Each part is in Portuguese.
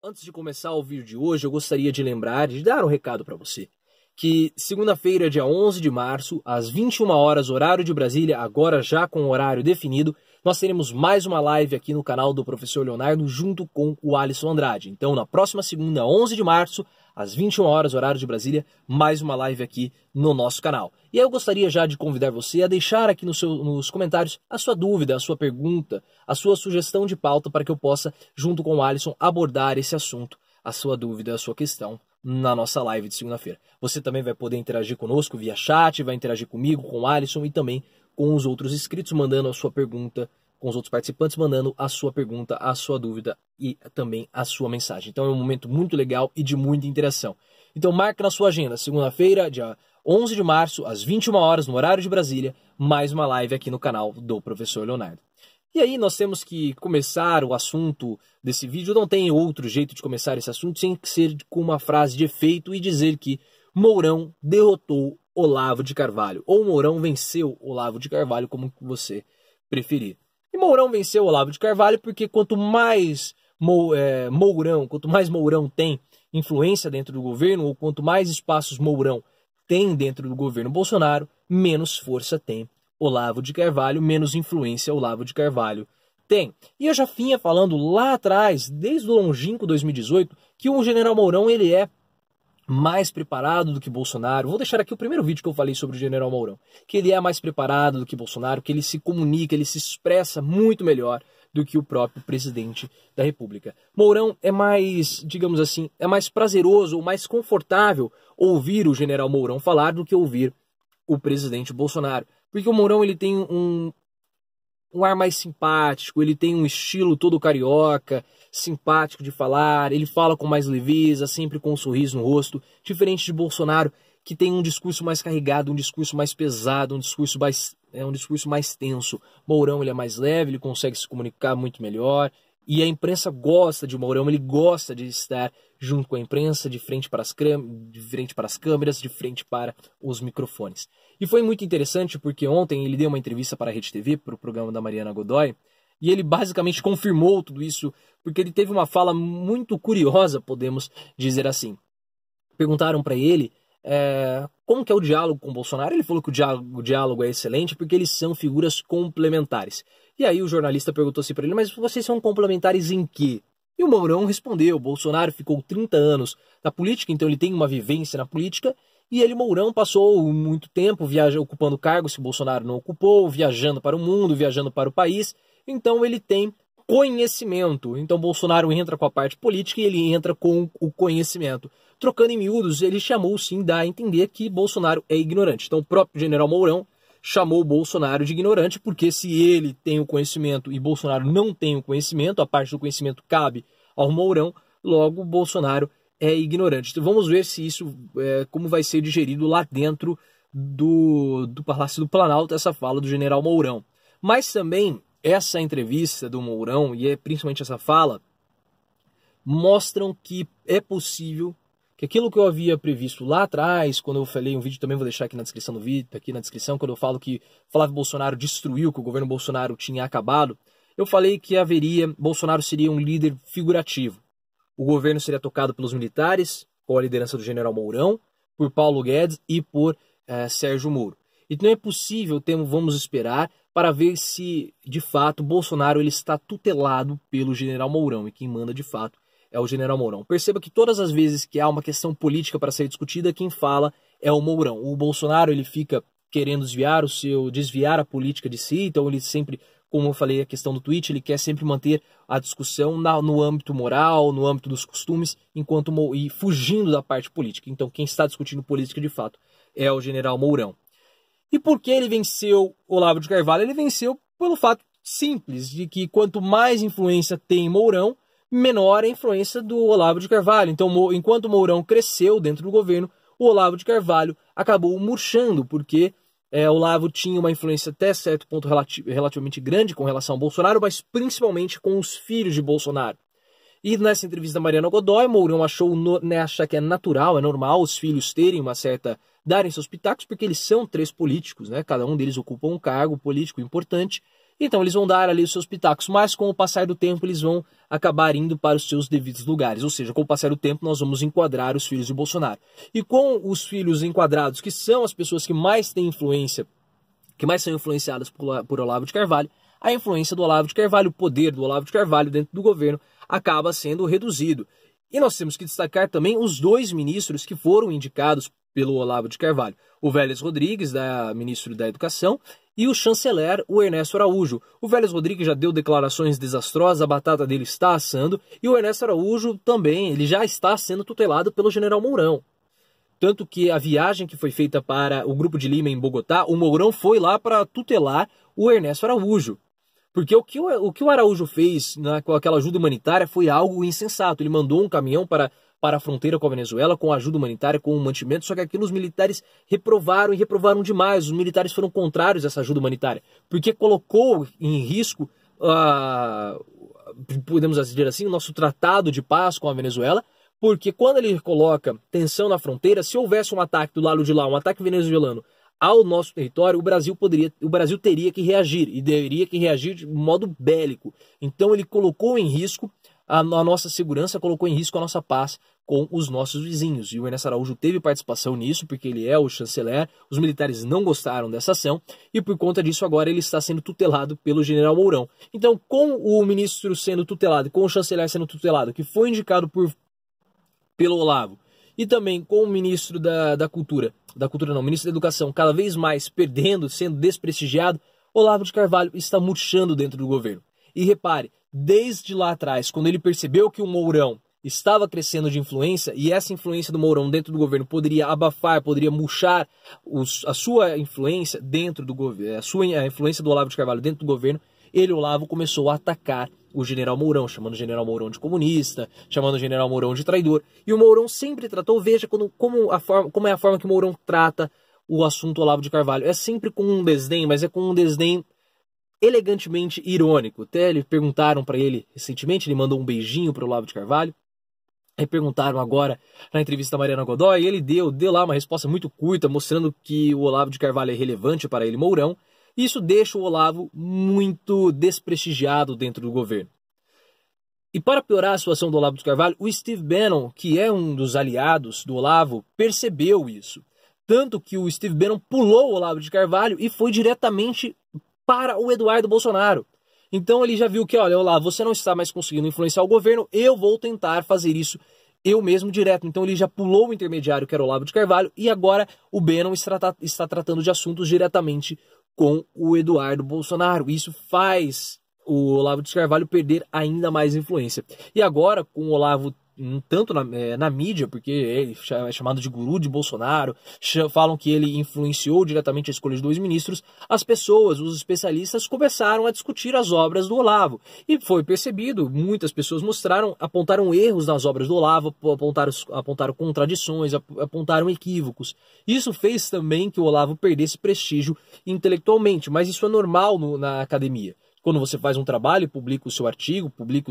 Antes de começar o vídeo de hoje, eu gostaria de lembrar de dar um recado para você. Que segunda-feira, dia 11 de março, às 21 horas, horário de Brasília, agora já com horário definido, nós teremos mais uma live aqui no canal do professor Leonardo junto com o Alisson Andrade. Então, na próxima segunda, 11 de março, às 21 horas, horário de Brasília, mais uma live aqui no nosso canal. E aí eu gostaria já de convidar você a deixar aqui no seu, nos comentários a sua dúvida, a sua pergunta, a sua sugestão de pauta para que eu possa, junto com o Alisson, abordar esse assunto, a sua dúvida, a sua questão na nossa live de segunda-feira. Você também vai poder interagir conosco via chat, vai interagir comigo, com o Alisson e também com os outros inscritos, mandando a sua pergunta, com os outros participantes, mandando a sua pergunta, a sua dúvida e também a sua mensagem. Então é um momento muito legal e de muita interação. Então marque na sua agenda, segunda-feira, dia 11 de março, às 21 horas no horário de Brasília, mais uma live aqui no canal do professor Leonardo. E aí nós temos que começar o assunto desse vídeo, não tem outro jeito de começar esse assunto sem ser com uma frase de efeito e dizer que Mourão derrotou Olavo de Carvalho, ou Mourão venceu Olavo de Carvalho, como você preferir. E Mourão venceu Olavo de Carvalho porque quanto mais é, Mourão, quanto mais Mourão tem influência dentro do governo, ou quanto mais espaços Mourão tem dentro do governo Bolsonaro, menos força tem Olavo de Carvalho, menos influência Olavo de Carvalho tem. E eu já vinha falando lá atrás, desde o longínquo 2018, que o General Mourão ele é mais preparado do que Bolsonaro. Vou deixar aqui o primeiro vídeo que eu falei sobre o General Mourão, que ele é mais preparado do que Bolsonaro, que ele se comunica, ele se expressa muito melhor do que o próprio presidente da República. Mourão é mais, digamos assim, é mais prazeroso ou mais confortável ouvir o General Mourão falar do que ouvir o presidente Bolsonaro, porque o Mourão ele tem um, um ar mais simpático, ele tem um estilo todo carioca, simpático de falar, ele fala com mais leveza, sempre com um sorriso no rosto, diferente de Bolsonaro, que tem um discurso mais carregado, um discurso mais pesado, um discurso mais, é um discurso mais tenso. Mourão ele é mais leve, ele consegue se comunicar muito melhor, e a imprensa gosta de Mourão, ele gosta de estar junto com a imprensa, de frente para as, de frente para as câmeras, de frente para os microfones. E foi muito interessante porque ontem ele deu uma entrevista para a Rede TV, para o programa da Mariana Godoy, e ele basicamente confirmou tudo isso, porque ele teve uma fala muito curiosa, podemos dizer assim. Perguntaram para ele é, como que é o diálogo com o Bolsonaro. Ele falou que o diálogo, o diálogo é excelente porque eles são figuras complementares. E aí o jornalista perguntou assim para ele, mas vocês são complementares em quê? E o Mourão respondeu: Bolsonaro ficou 30 anos na política, então ele tem uma vivência na política. E ele, Mourão, passou muito tempo viaja, ocupando cargos que Bolsonaro não ocupou, viajando para o mundo, viajando para o país. Então ele tem conhecimento. Então Bolsonaro entra com a parte política e ele entra com o conhecimento. Trocando em miúdos, ele chamou sim dá a entender que Bolsonaro é ignorante. Então o próprio general Mourão chamou Bolsonaro de ignorante, porque se ele tem o conhecimento e Bolsonaro não tem o conhecimento, a parte do conhecimento cabe ao Mourão, logo Bolsonaro é ignorante. Então vamos ver se isso, é, como vai ser digerido lá dentro do, do Palácio do Planalto, essa fala do general Mourão. Mas também essa entrevista do Mourão, e é principalmente essa fala, mostram que é possível que aquilo que eu havia previsto lá atrás, quando eu falei um vídeo, também vou deixar aqui na descrição do vídeo, tá aqui na descrição, quando eu falo que Flávio Bolsonaro destruiu, que o governo Bolsonaro tinha acabado, eu falei que haveria, Bolsonaro seria um líder figurativo. O governo seria tocado pelos militares, com a liderança do general Mourão, por Paulo Guedes e por eh, Sérgio Moro. Então é possível, temos, vamos esperar, para ver se de fato Bolsonaro ele está tutelado pelo general Mourão e quem manda de fato é o general Mourão. Perceba que todas as vezes que há uma questão política para ser discutida, quem fala é o Mourão. O Bolsonaro ele fica querendo desviar o seu desviar a política de si, então ele sempre, como eu falei, a questão do tweet, ele quer sempre manter a discussão na, no âmbito moral, no âmbito dos costumes, enquanto e fugindo da parte política. Então quem está discutindo política de fato é o general Mourão. E por que ele venceu Olavo de Carvalho? Ele venceu pelo fato simples de que quanto mais influência tem Mourão, menor a influência do Olavo de Carvalho. Então, enquanto Mourão cresceu dentro do governo, o Olavo de Carvalho acabou murchando, porque é, Olavo tinha uma influência até certo ponto relati relativamente grande com relação ao Bolsonaro, mas principalmente com os filhos de Bolsonaro. E nessa entrevista da Mariana Godoy, Mourão achou no, né, acha que é natural, é normal os filhos terem uma certa. darem seus pitacos, porque eles são três políticos, né? Cada um deles ocupa um cargo político importante. Então eles vão dar ali os seus pitacos, mas com o passar do tempo eles vão acabar indo para os seus devidos lugares. Ou seja, com o passar do tempo nós vamos enquadrar os filhos de Bolsonaro. E com os filhos enquadrados, que são as pessoas que mais têm influência, que mais são influenciadas por, Olavo de Carvalho, a influência do Olavo de Carvalho, o poder do Olavo de Carvalho dentro do governo acaba sendo reduzido. E nós temos que destacar também os dois ministros que foram indicados pelo Olavo de Carvalho, o Vélez Rodrigues, da ministro da Educação, e o chanceler, o Ernesto Araújo. O Vélez Rodrigues já deu declarações desastrosas, a batata dele está assando, e o Ernesto Araújo também, ele já está sendo tutelado pelo general Mourão. Tanto que a viagem que foi feita para o Grupo de Lima em Bogotá, o Mourão foi lá para tutelar o Ernesto Araújo. Porque o que o, o, que o Araújo fez né, com aquela ajuda humanitária foi algo insensato. Ele mandou um caminhão para, para a fronteira com a Venezuela com ajuda humanitária, com um mantimento, só que aquilo os militares reprovaram e reprovaram demais. Os militares foram contrários a essa ajuda humanitária, porque colocou em risco, uh, podemos dizer assim, o nosso tratado de paz com a Venezuela, porque quando ele coloca tensão na fronteira, se houvesse um ataque do lado de lá, um ataque venezuelano, ao nosso território, o Brasil poderia, o Brasil teria que reagir e deveria que reagir de modo bélico. Então ele colocou em risco a, a nossa segurança, colocou em risco a nossa paz com os nossos vizinhos. E o Ernesto Araújo teve participação nisso, porque ele é o chanceler, os militares não gostaram dessa ação, e por conta disso agora ele está sendo tutelado pelo general Mourão. Então, com o ministro sendo tutelado, com o chanceler sendo tutelado, que foi indicado por, pelo Olavo, e também com o ministro da, da Cultura da cultura não, ministro da educação, cada vez mais perdendo, sendo desprestigiado, Olavo de Carvalho está murchando dentro do governo. E repare, desde lá atrás, quando ele percebeu que o Mourão estava crescendo de influência e essa influência do Mourão dentro do governo poderia abafar, poderia murchar os, a sua influência dentro do governo, a sua a influência do Olavo de Carvalho dentro do governo, ele, Olavo, começou a atacar o general Mourão, chamando o general Mourão de comunista, chamando o general Mourão de traidor. E o Mourão sempre tratou, veja quando, como, a forma, como é a forma que o Mourão trata o assunto Olavo de Carvalho. É sempre com um desdém, mas é com um desdém elegantemente irônico. Até perguntaram para ele recentemente, ele mandou um beijinho para o Olavo de Carvalho. Aí perguntaram agora na entrevista da Mariana Godoy, e ele deu, deu lá uma resposta muito curta, mostrando que o Olavo de Carvalho é relevante para ele, Mourão, isso deixa o Olavo muito desprestigiado dentro do governo. E para piorar a situação do Olavo de Carvalho, o Steve Bannon, que é um dos aliados do Olavo, percebeu isso. Tanto que o Steve Bannon pulou o Olavo de Carvalho e foi diretamente para o Eduardo Bolsonaro. Então ele já viu que, olha, Olavo, você não está mais conseguindo influenciar o governo, eu vou tentar fazer isso eu mesmo direto. Então ele já pulou o intermediário, que era o Olavo de Carvalho, e agora o Bannon está, está tratando de assuntos diretamente com o Eduardo Bolsonaro. Isso faz o Olavo de Carvalho perder ainda mais influência. E agora, com o Olavo tanto na, é, na mídia, porque ele é, é chamado de guru de Bolsonaro, falam que ele influenciou diretamente a escolha de dois ministros, as pessoas, os especialistas, começaram a discutir as obras do Olavo. E foi percebido, muitas pessoas mostraram, apontaram erros nas obras do Olavo, apontaram, apontaram contradições, apontaram equívocos. Isso fez também que o Olavo perdesse prestígio intelectualmente, mas isso é normal no, na academia quando você faz um trabalho, publica o seu artigo, publica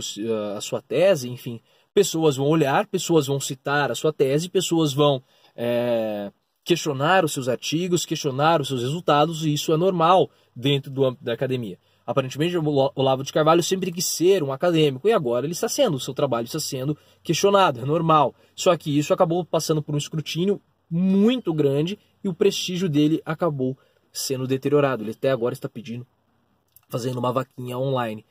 a sua tese, enfim, pessoas vão olhar, pessoas vão citar a sua tese, pessoas vão é, questionar os seus artigos, questionar os seus resultados, e isso é normal dentro do âmbito da academia. Aparentemente, o Olavo de Carvalho sempre quis ser um acadêmico, e agora ele está sendo, o seu trabalho está sendo questionado, é normal. Só que isso acabou passando por um escrutínio muito grande e o prestígio dele acabou sendo deteriorado. Ele até agora está pedindo, fazendo uma vaquinha online.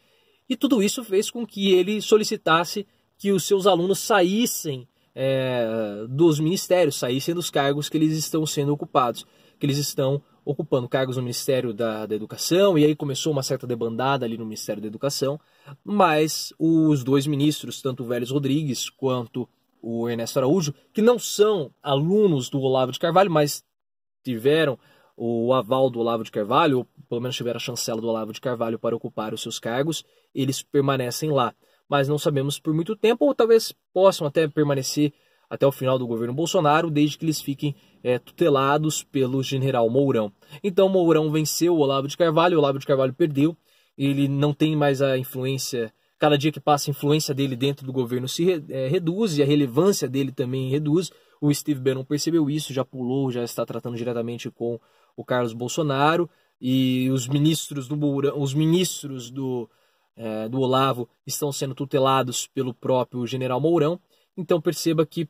E tudo isso fez com que ele solicitasse que os seus alunos saíssem é, dos ministérios, saíssem dos cargos que eles estão sendo ocupados, que eles estão ocupando cargos no Ministério da, da Educação, e aí começou uma certa debandada ali no Ministério da Educação, mas os dois ministros, tanto o Vélez Rodrigues quanto o Ernesto Araújo, que não são alunos do Olavo de Carvalho, mas tiveram o aval do Olavo de Carvalho, ou pelo menos tiveram a chancela do Olavo de Carvalho para ocupar os seus cargos, eles permanecem lá mas não sabemos por muito tempo, ou talvez possam até permanecer até o final do governo Bolsonaro, desde que eles fiquem é, tutelados pelo general Mourão. Então Mourão venceu o Olavo de Carvalho, o Olavo de Carvalho perdeu, ele não tem mais a influência, cada dia que passa a influência dele dentro do governo se é, reduz e a relevância dele também reduz. O Steve Bannon percebeu isso, já pulou, já está tratando diretamente com o Carlos Bolsonaro e os ministros do Mourão, os ministros do é, do Olavo estão sendo tutelados pelo próprio general Mourão. Então perceba que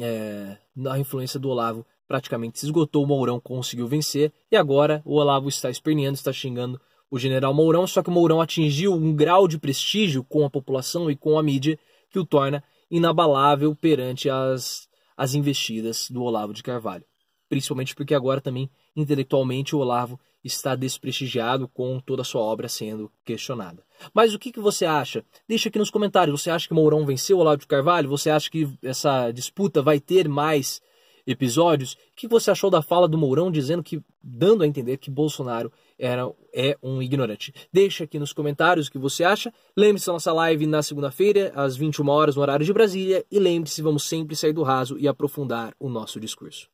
é, a influência do Olavo praticamente se esgotou, o Mourão conseguiu vencer e agora o Olavo está esperneando, está xingando o general Mourão, só que o Mourão atingiu um grau de prestígio com a população e com a mídia que o torna inabalável perante as, as investidas do Olavo de Carvalho. Principalmente porque agora também, intelectualmente, o Olavo está desprestigiado com toda a sua obra sendo questionada. Mas o que, que você acha? Deixa aqui nos comentários. Você acha que Mourão venceu o Lado de Carvalho? Você acha que essa disputa vai ter mais episódios? O que você achou da fala do Mourão dizendo que, dando a entender que Bolsonaro era, é um ignorante? Deixa aqui nos comentários o que você acha. Lembre-se da nossa live na segunda-feira, às 21 horas, no horário de Brasília. E lembre-se, vamos sempre sair do raso e aprofundar o nosso discurso.